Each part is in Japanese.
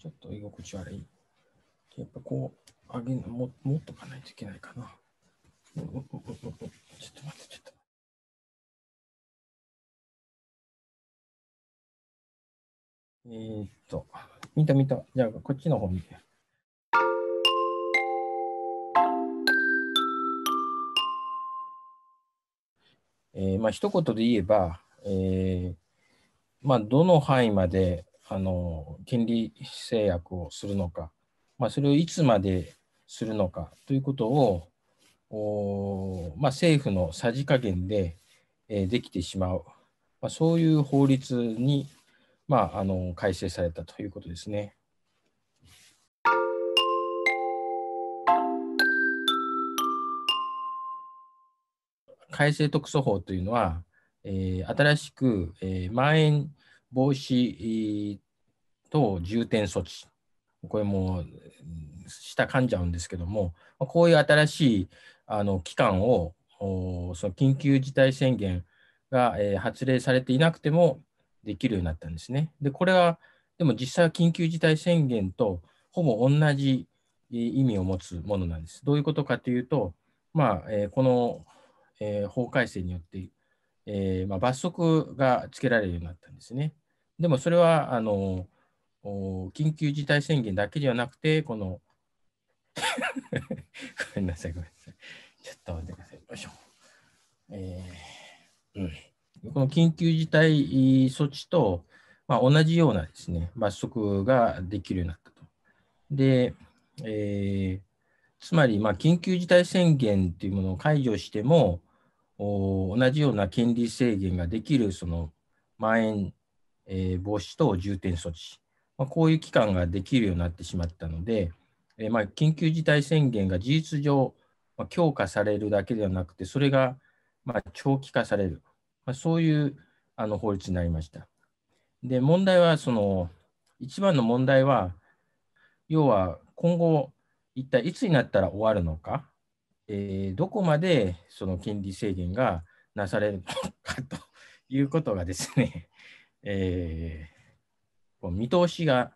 ちょっと居心地悪い。やっぱこう、上げるのも、持っとかないといけないかな。ちょっと待って、ちょっと。えー、っと、見た見た。じゃあ、こっちの方見て。えー、まあ一言で言えば、えー、まあどの範囲まであの権利制約をするのか、まあ、それをいつまでするのかということを、おまあ、政府のさじ加減で、えー、できてしまう、まあ、そういう法律に、まあ、あの改正されたということですね。改正特措法というのは、えー、新しく、えー、まん延防止等重点措置、これも下かんじゃうんですけども、こういう新しいあの期間を、その緊急事態宣言が、え発令されていなくてもできるようになったんですね。で、これは、でも実際は緊急事態宣言とほぼ同じ意味を持つものなんです。どういうことかというと、まあえこの、え法改正によってえー、まあ、罰則がつけられるようになったんですね。でもそれはあの緊急事態宣言だけではなくて、この ごめんなさい、ごめんなさい。ちょっと待ってください。よいしょ。えーうん、この緊急事態措置と、まあ、同じようなですね、罰則ができるようになったと。で、えー、つまり、まあ、緊急事態宣言というものを解除しても、同じような権利制限ができるそのまん延、え防止等重点措置、まあ、こういう期間ができるようになってしまったので、えまあ、緊急事態宣言が事実上、まあ、強化されるだけではなくて、それがまあ長期化される、まあ、そういうあの法律になりました。で、問題は、その、一番の問題は、要は今後、一体いつになったら終わるのか、えー、どこまでその金利制限がなされるのかということがですね、えー、こう見通しが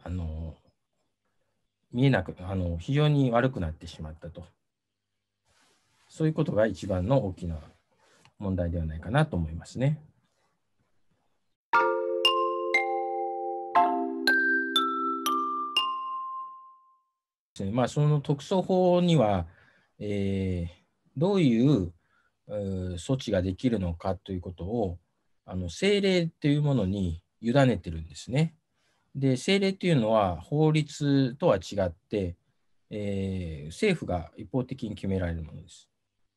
あの見えなくあの、非常に悪くなってしまったと。そういうことが一番の大きな問題ではないかなと思いますね。まあ、その特措法にはえー、どういう措置ができるのかということをあの政令というものに委ねてるんですね。で政令というのは法律とは違って、えー、政府が一方的に決められるものです。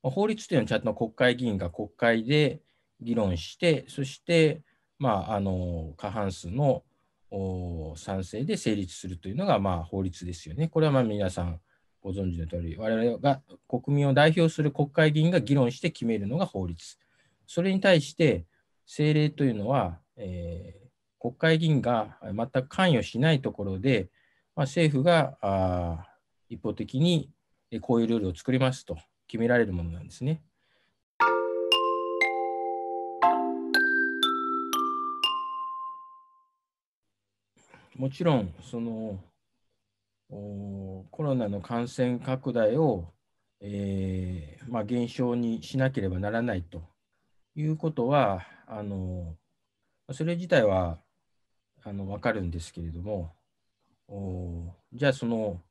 法律というのはちゃんと国会議員が国会で議論して、そして、まあ、あの過半数の賛成で成立するというのが、まあ、法律ですよね。これはまあ皆さんご存知の通り、我々が国民を代表する国会議員が議論して決めるのが法律。それに対して、政令というのは、えー、国会議員が全く関与しないところで、まあ、政府があ一方的にこういうルールを作りますと決められるものなんですね。もちろんそのコロナの感染拡大を、えー、まあ、減少にしなければならないということは、あのそれ自体はあの分かるんですけれども、じゃあその、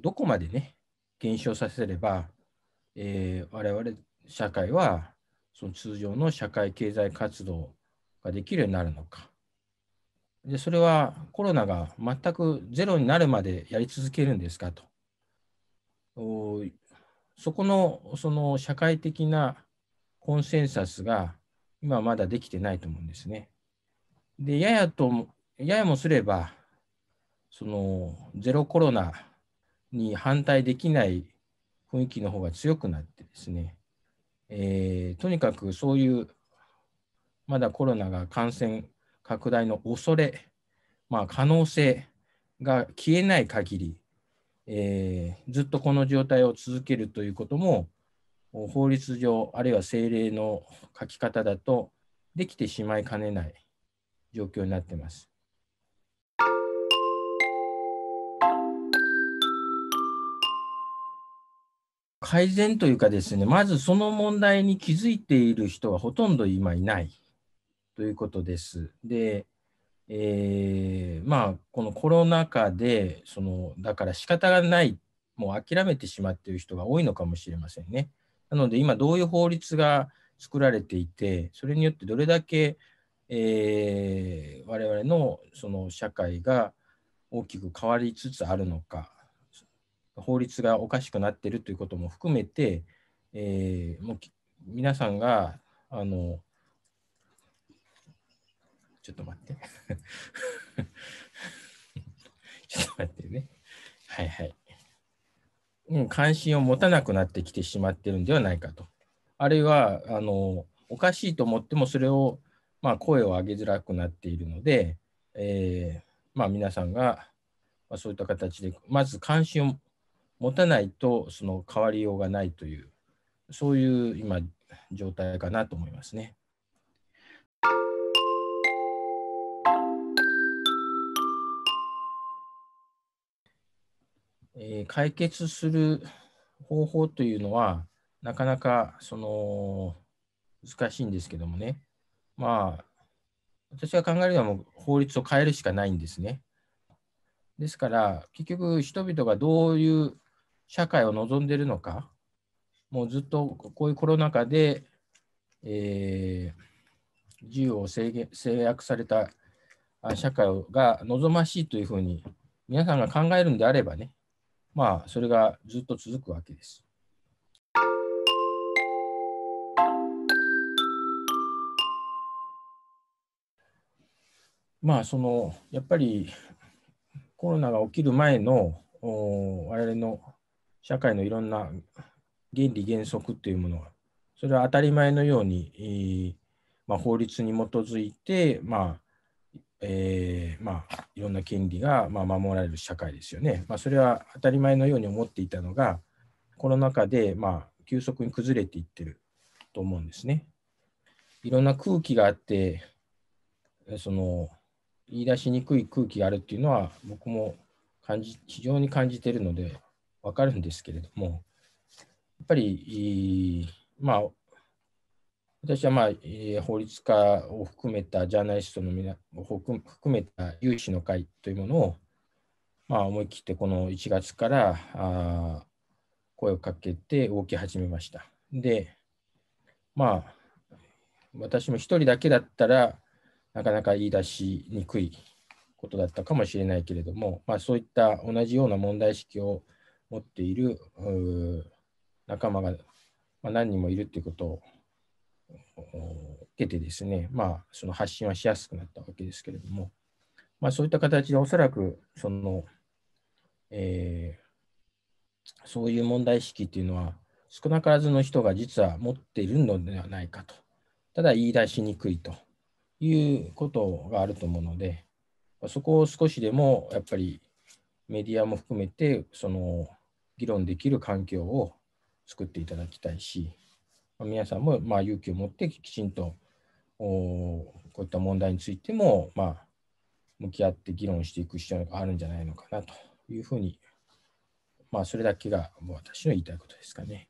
どこまでね、減少させれば、えー、我々社会はその通常の社会経済活動ができるようになるのか。で、それはコロナが全くゼロになるまでやり続けるんですかと。そこのその社会的なコンセンサスが今まだできてないと思うんですね。で、ややと、ややもすれば、そのゼロコロナに反対できない雰囲気の方が強くなってですね、えー、とにかくそういうまだコロナが感染拡大の恐れ、まあ、可能性が消えない限り、えー、ずっとこの状態を続けるということも法律上あるいは政令の書き方だとできてしまいかねない状況になっています。改善というかですねまずその問題に気づいている人はほとんど今いないということです。で、えー、まあこのコロナ禍でそのだから仕方がないもう諦めてしまっている人が多いのかもしれませんね。なので今どういう法律が作られていてそれによってどれだけ、えー、我々のその社会が大きく変わりつつあるのか法律がおかしくなっているということも含めて、えー、もう皆さんがあのちょっと待って。ちょっと待ってね。はいはい。うん、関心を持たなくなってきてしまってるんではないかと。あるいは、あの、おかしいと思ってもそれを、まあ、声を上げづらくなっているので、えー、まあ、皆さんが、まあ、そういった形で、まず関心を持たないと、その変わりようがないという、そういう今、状態かなと思いますね。えー、解決する方法というのは、なかなかその難しいんですけどもね、まあ、私が考えるのはもう法律を変えるしかないんですね。ですから、結局、人々がどういう社会を望んでいるのか、もうずっとこういうコロナ禍で、えー、自由を制限制約された社会が望ましいというふうに皆さんが考えるんであればね、まあ、それがずっと続くわけです。まあ、そのやっぱりコロナが起きる前の我々の社会のいろんな原理原則というものがそれは当たり前のように、まあ、法律に基づいて、まあ、えー、まあ、いろんな権利が、まあ、守られる社会ですよね。まあ、それは当たり前のように思っていたのが、コロナ禍で、まあ、急速に崩れていってると思うんですね。いろんな空気があって、その言い出しにくい空気があるっていうのは、僕も感じ非常に感じてるので分かるんですけれども、やっぱり、まあ、私は、まあえー、法律家を含めたジャーナリストの皆を含めた有志の会というものを、まあ、思い切ってこの1月からあ声をかけて動き始めました。で、まあ、私も1人だけだったらなかなか言い出しにくいことだったかもしれないけれども、まあ、そういった同じような問題意識を持っている仲間が、まあ、何人もいるということを受けてですね、まあ、その発信はしやすくなったわけですけれども、まあ、そういった形でおそらくその、えー、そういう問題意識っていうのは少なからずの人が実は持っているのではないかと、ただ言い出しにくいということがあると思うので、そこを少しでもやっぱりメディアも含めてその議論できる環境を作っていただきたいし、皆さんもまあ勇気を持ってきちんとこういった問題についてもまあ向き合って議論していく必要があるんじゃないのかなというふうに、まあ、それだけがもう私の言いたいことですかね。